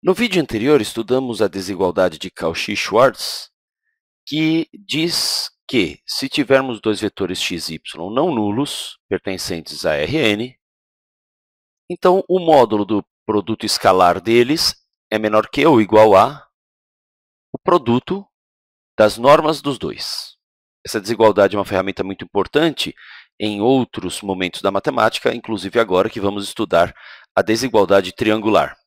No vídeo anterior, estudamos a desigualdade de Cauchy-Schwarz, que diz que, se tivermos dois vetores x e y não nulos, pertencentes a Rn, então o módulo do produto escalar deles é menor que ou igual a o produto das normas dos dois. Essa desigualdade é uma ferramenta muito importante em outros momentos da matemática, inclusive agora que vamos estudar a desigualdade triangular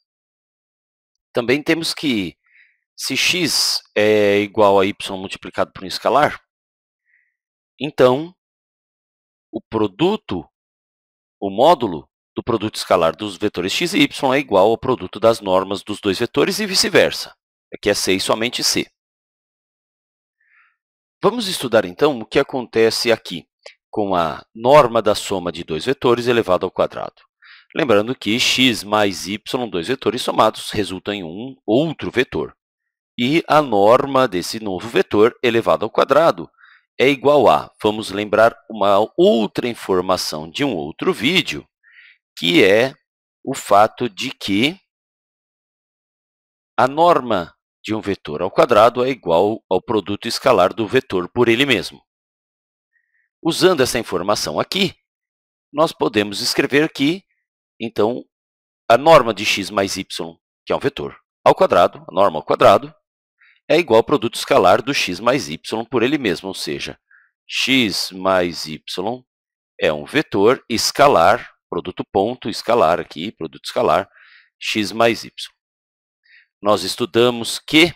também temos que, se x é igual a y multiplicado por um escalar, então o produto, o módulo do produto escalar dos vetores x e y é igual ao produto das normas dos dois vetores e vice-versa. Aqui é C e somente C. Vamos estudar, então, o que acontece aqui com a norma da soma de dois vetores elevado ao quadrado. Lembrando que x mais y, dois vetores somados, resultam em um outro vetor. E a norma desse novo vetor elevado ao quadrado é igual a, vamos lembrar uma outra informação de um outro vídeo, que é o fato de que a norma de um vetor ao quadrado é igual ao produto escalar do vetor por ele mesmo. Usando essa informação aqui, nós podemos escrever que então, a norma de x mais y, que é um vetor, ao quadrado, a norma ao quadrado, é igual ao produto escalar do x mais y por ele mesmo, ou seja, x mais y é um vetor escalar, produto ponto, escalar aqui, produto escalar, x mais y. Nós estudamos que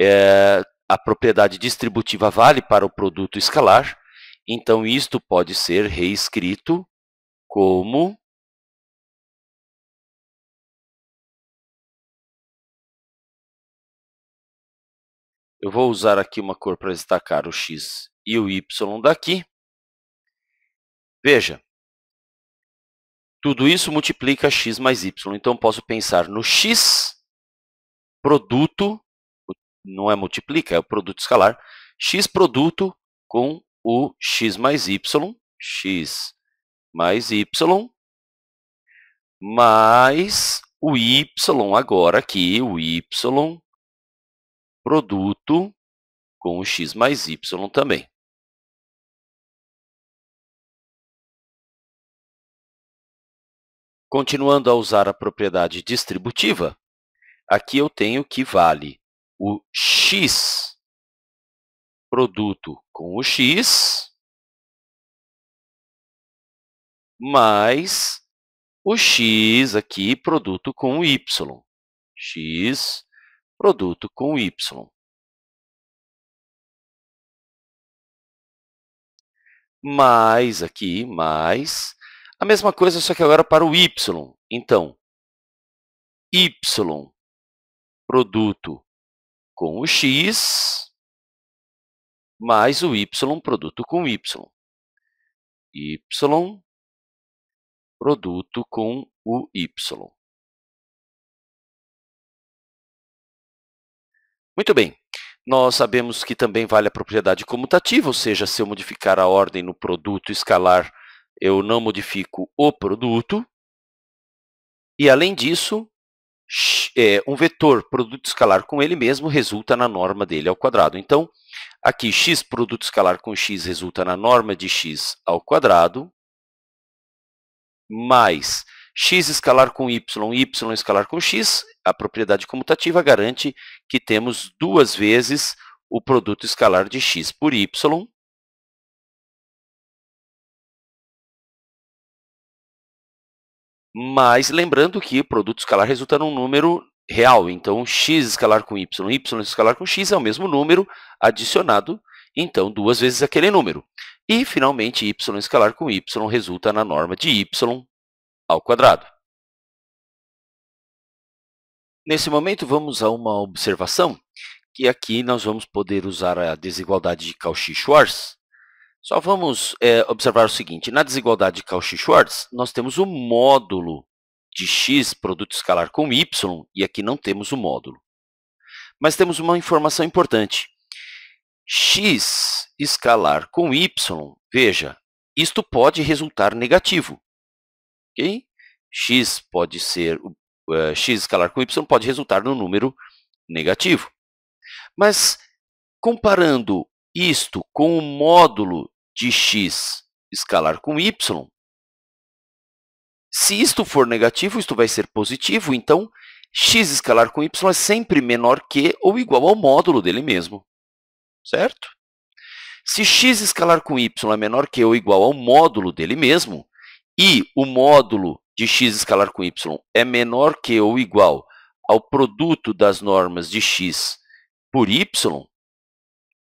é, a propriedade distributiva vale para o produto escalar, então isto pode ser reescrito como Eu vou usar aqui uma cor para destacar o X e o Y daqui. Veja, tudo isso multiplica X mais Y. Então, posso pensar no X produto, não é multiplica, é o produto escalar, X produto com o X mais Y, X mais Y, mais o Y agora aqui, o Y produto com o x mais y também. Continuando a usar a propriedade distributiva, aqui eu tenho que vale o x produto com o x mais o x aqui produto com o y. x produto com y. Mais aqui, mais. A mesma coisa, só que agora para o y. Então, y, produto com o x, mais o y, produto com y. y, produto com o y. Muito bem. Nós sabemos que também vale a propriedade comutativa, ou seja, se eu modificar a ordem no produto escalar, eu não modifico o produto. E além disso, é, um vetor produto escalar com ele mesmo resulta na norma dele ao quadrado. Então, aqui x produto escalar com x resulta na norma de x ao quadrado mais x escalar com y, y escalar com x, a propriedade comutativa garante que temos duas vezes o produto escalar de x por y Mas lembrando que o produto escalar resulta num número real. Então, x escalar com y, y escalar com x é o mesmo número adicionado, então, duas vezes aquele número. E, finalmente, y escalar com y resulta na norma de y ao quadrado. Nesse momento, vamos a uma observação, que aqui nós vamos poder usar a desigualdade de Cauchy-Schwarz. Só vamos é, observar o seguinte, na desigualdade de Cauchy-Schwarz, nós temos o módulo de x produto escalar com y, e aqui não temos o módulo. Mas temos uma informação importante. x escalar com y, veja, isto pode resultar negativo. Okay? x pode ser uh, x escalar com y pode resultar no número negativo. Mas comparando isto com o módulo de x escalar com y, se isto for negativo, isto vai ser positivo, então x escalar com y é sempre menor que ou igual ao módulo dele mesmo, certo? Se x escalar com y é menor que ou igual ao módulo dele mesmo, e o módulo de x escalar com y é menor que ou igual ao produto das normas de x por y,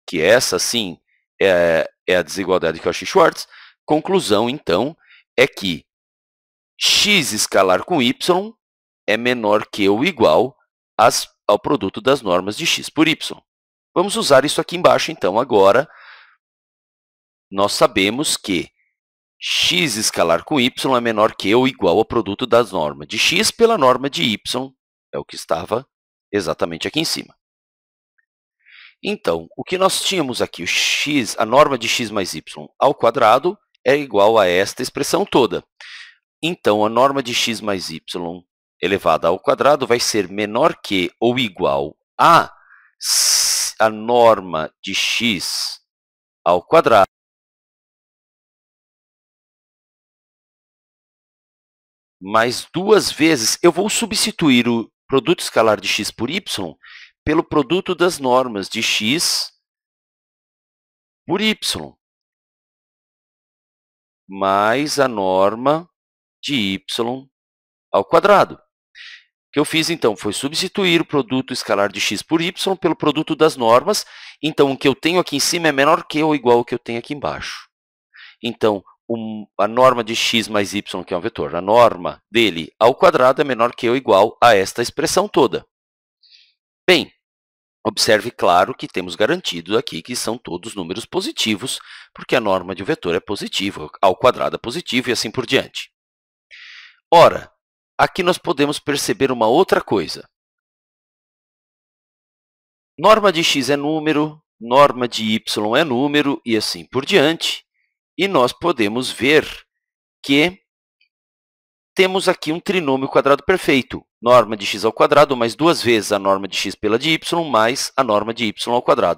que essa sim é, é a desigualdade de Cauchy-Schwarz, é conclusão então é que x escalar com y é menor que ou igual às, ao produto das normas de x por y. Vamos usar isso aqui embaixo então agora. Nós sabemos que x escalar com y é menor que ou igual ao produto das normas de x pela norma de y, é o que estava exatamente aqui em cima. Então, o que nós tínhamos aqui, o x, a norma de x mais y ao quadrado é igual a esta expressão toda. Então, a norma de x mais y elevada ao quadrado vai ser menor que ou igual a a norma de x ao quadrado mais duas vezes, eu vou substituir o produto escalar de x por y pelo produto das normas de x por y, mais a norma de y ao quadrado. O que eu fiz, então, foi substituir o produto escalar de x por y pelo produto das normas. Então, o que eu tenho aqui em cima é menor que ou igual ao que eu tenho aqui embaixo. Então, um, a norma de x mais y, que é um vetor, a norma dele ao quadrado é menor que ou igual a esta expressão toda. Bem, observe claro que temos garantido aqui que são todos números positivos, porque a norma de um vetor é positiva, ao quadrado é positivo e assim por diante. Ora, aqui nós podemos perceber uma outra coisa. Norma de x é número, norma de y é número e assim por diante. E nós podemos ver que temos aqui um trinômio quadrado perfeito. Norma de x ao quadrado mais duas vezes a norma de x pela de y mais a norma de y ao quadrado.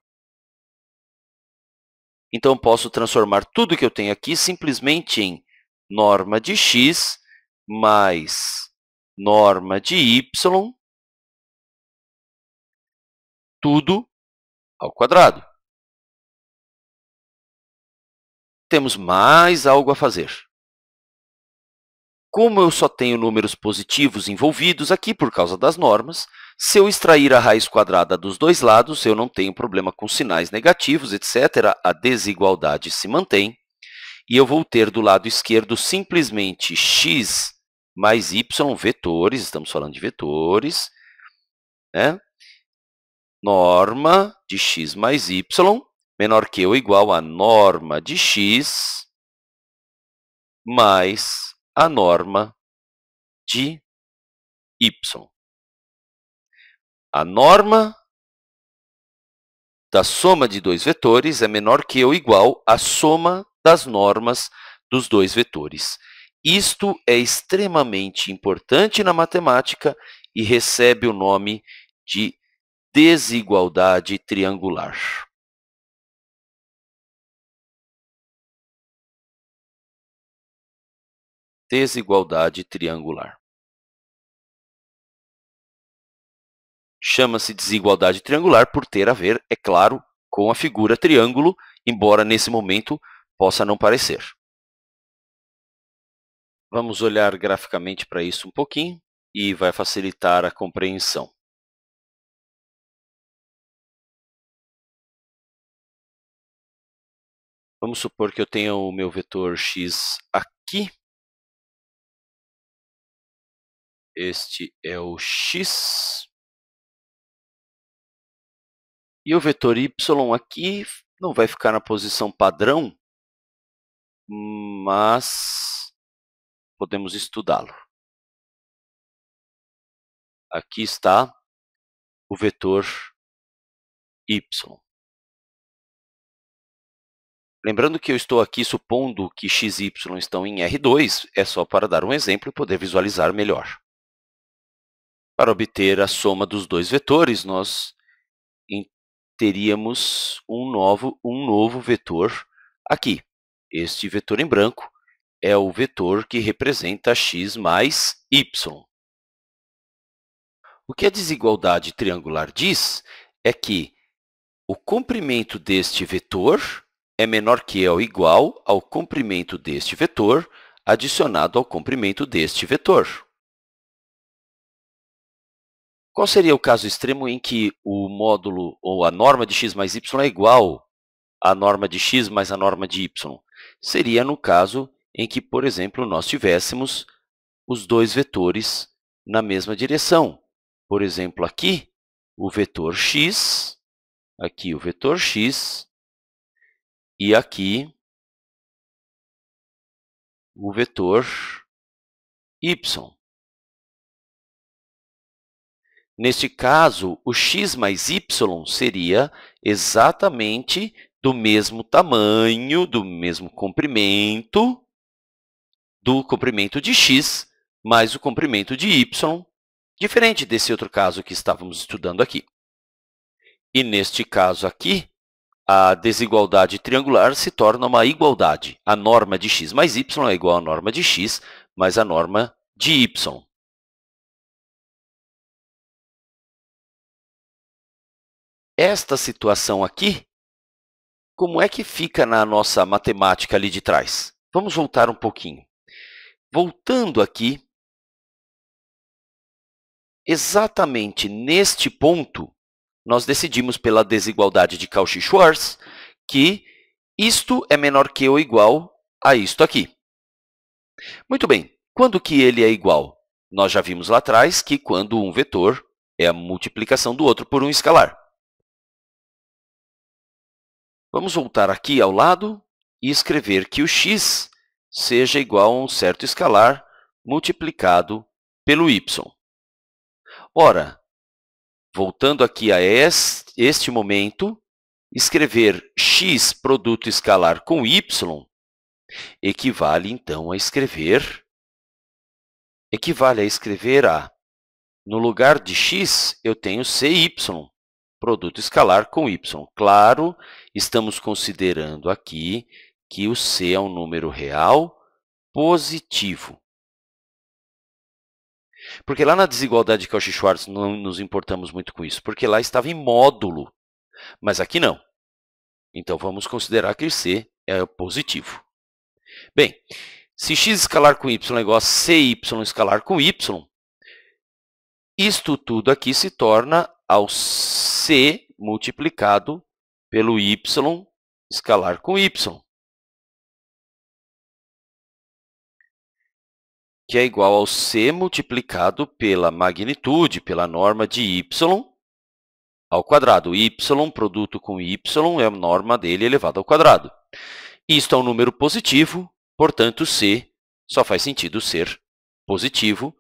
Então, posso transformar tudo que eu tenho aqui simplesmente em norma de x mais norma de y, tudo ao quadrado. temos mais algo a fazer. Como eu só tenho números positivos envolvidos aqui por causa das normas, se eu extrair a raiz quadrada dos dois lados, eu não tenho problema com sinais negativos, etc. A desigualdade se mantém. E eu vou ter do lado esquerdo simplesmente x mais y vetores, estamos falando de vetores, né? norma de x mais y menor que ou igual à norma de x mais a norma de y. A norma da soma de dois vetores é menor que ou igual à soma das normas dos dois vetores. Isto é extremamente importante na matemática e recebe o nome de desigualdade triangular. desigualdade triangular. Chama-se desigualdade triangular por ter a ver, é claro, com a figura triângulo, embora nesse momento possa não parecer. Vamos olhar graficamente para isso um pouquinho e vai facilitar a compreensão. Vamos supor que eu tenha o meu vetor x aqui Este é o x. E o vetor y aqui não vai ficar na posição padrão, mas podemos estudá-lo. Aqui está o vetor y. Lembrando que eu estou aqui supondo que x e y estão em R2, é só para dar um exemplo e poder visualizar melhor. Para obter a soma dos dois vetores, nós teríamos um novo, um novo vetor aqui. Este vetor em branco é o vetor que representa x mais y. O que a desigualdade triangular diz é que o comprimento deste vetor é menor que ou igual ao comprimento deste vetor adicionado ao comprimento deste vetor. Qual seria o caso extremo em que o módulo ou a norma de x mais y é igual à norma de x mais a norma de y? Seria no caso em que, por exemplo, nós tivéssemos os dois vetores na mesma direção. Por exemplo, aqui, o vetor x, aqui o vetor x, e aqui o vetor y. Neste caso, o x mais y seria exatamente do mesmo tamanho, do mesmo comprimento, do comprimento de x mais o comprimento de y, diferente desse outro caso que estávamos estudando aqui. E neste caso aqui, a desigualdade triangular se torna uma igualdade. A norma de x mais y é igual à norma de x mais a norma de y. esta situação aqui, como é que fica na nossa matemática ali de trás? Vamos voltar um pouquinho. Voltando aqui, exatamente neste ponto, nós decidimos pela desigualdade de Cauchy-Schwarz que isto é menor que ou igual a isto aqui. Muito bem, quando que ele é igual? Nós já vimos lá atrás que quando um vetor é a multiplicação do outro por um escalar. Vamos voltar aqui ao lado e escrever que o x seja igual a um certo escalar multiplicado pelo y. Ora, voltando aqui a este momento, escrever x produto escalar com y equivale, então, a escrever equivale a escrever a no lugar de x, eu tenho cy produto escalar com y. Claro, estamos considerando aqui que o c é um número real positivo. Porque lá na desigualdade de Cauchy-Schwarz não nos importamos muito com isso, porque lá estava em módulo, mas aqui não. Então, vamos considerar que c é positivo. Bem, se x escalar com y é igual a cy escalar com y, isto tudo aqui se torna ao C multiplicado pelo Y escalar com Y. Que é igual ao C multiplicado pela magnitude, pela norma de Y ao quadrado. Y, produto com Y, é a norma dele elevado ao quadrado. Isto é um número positivo, portanto, C só faz sentido ser positivo,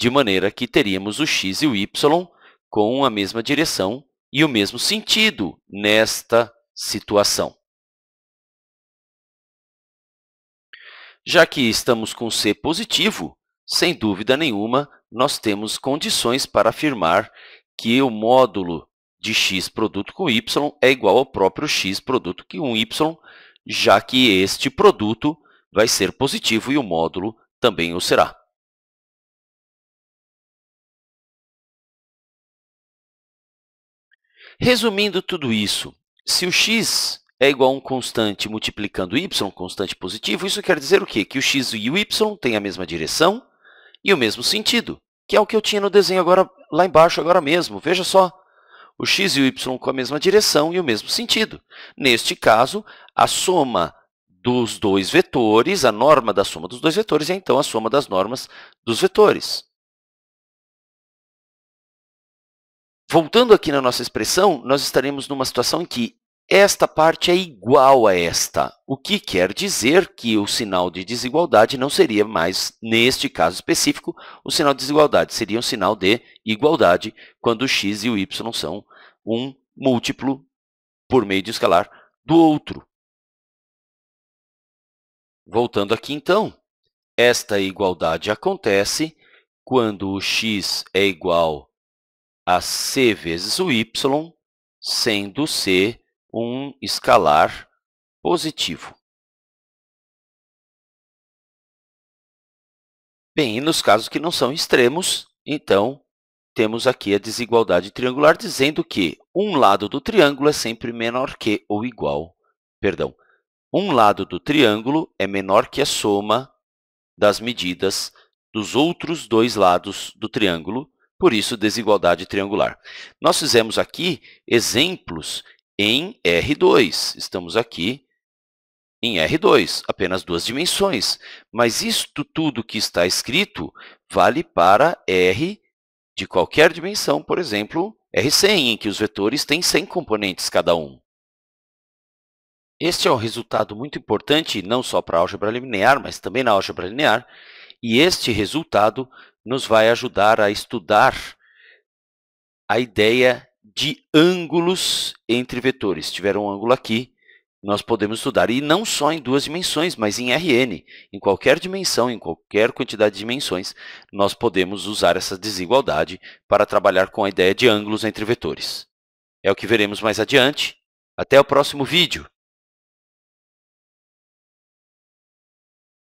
de maneira que teríamos o x e o y com a mesma direção e o mesmo sentido nesta situação. Já que estamos com C positivo, sem dúvida nenhuma, nós temos condições para afirmar que o módulo de x produto com y é igual ao próprio x produto com y, já que este produto vai ser positivo e o módulo também o será. Resumindo tudo isso, se o x é igual a um constante multiplicando y, um constante positivo, isso quer dizer o quê? Que o x e o y têm a mesma direção e o mesmo sentido, que é o que eu tinha no desenho agora lá embaixo agora mesmo. Veja só, o x e o y com a mesma direção e o mesmo sentido. Neste caso, a soma dos dois vetores, a norma da soma dos dois vetores é então a soma das normas dos vetores. Voltando aqui na nossa expressão, nós estaremos numa situação em que esta parte é igual a esta, o que quer dizer que o sinal de desigualdade não seria mais, neste caso específico, o sinal de desigualdade, seria um sinal de igualdade quando o x e o y são um múltiplo por meio de escalar do outro. Voltando aqui, então, esta igualdade acontece quando o x é igual a c vezes o y, sendo c um escalar positivo. Bem, e nos casos que não são extremos, então, temos aqui a desigualdade triangular dizendo que um lado do triângulo é sempre menor que ou igual, perdão, um lado do triângulo é menor que a soma das medidas dos outros dois lados do triângulo, por isso desigualdade triangular. Nós fizemos aqui exemplos em R2, estamos aqui em R2, apenas duas dimensões, mas isto tudo que está escrito vale para R de qualquer dimensão, por exemplo, R100, em que os vetores têm 100 componentes cada um. Este é um resultado muito importante, não só para a álgebra linear, mas também na álgebra linear, e este resultado nos vai ajudar a estudar a ideia de ângulos entre vetores. Se tiver um ângulo aqui, nós podemos estudar. E não só em duas dimensões, mas em Rn. Em qualquer dimensão, em qualquer quantidade de dimensões, nós podemos usar essa desigualdade para trabalhar com a ideia de ângulos entre vetores. É o que veremos mais adiante. Até o próximo vídeo!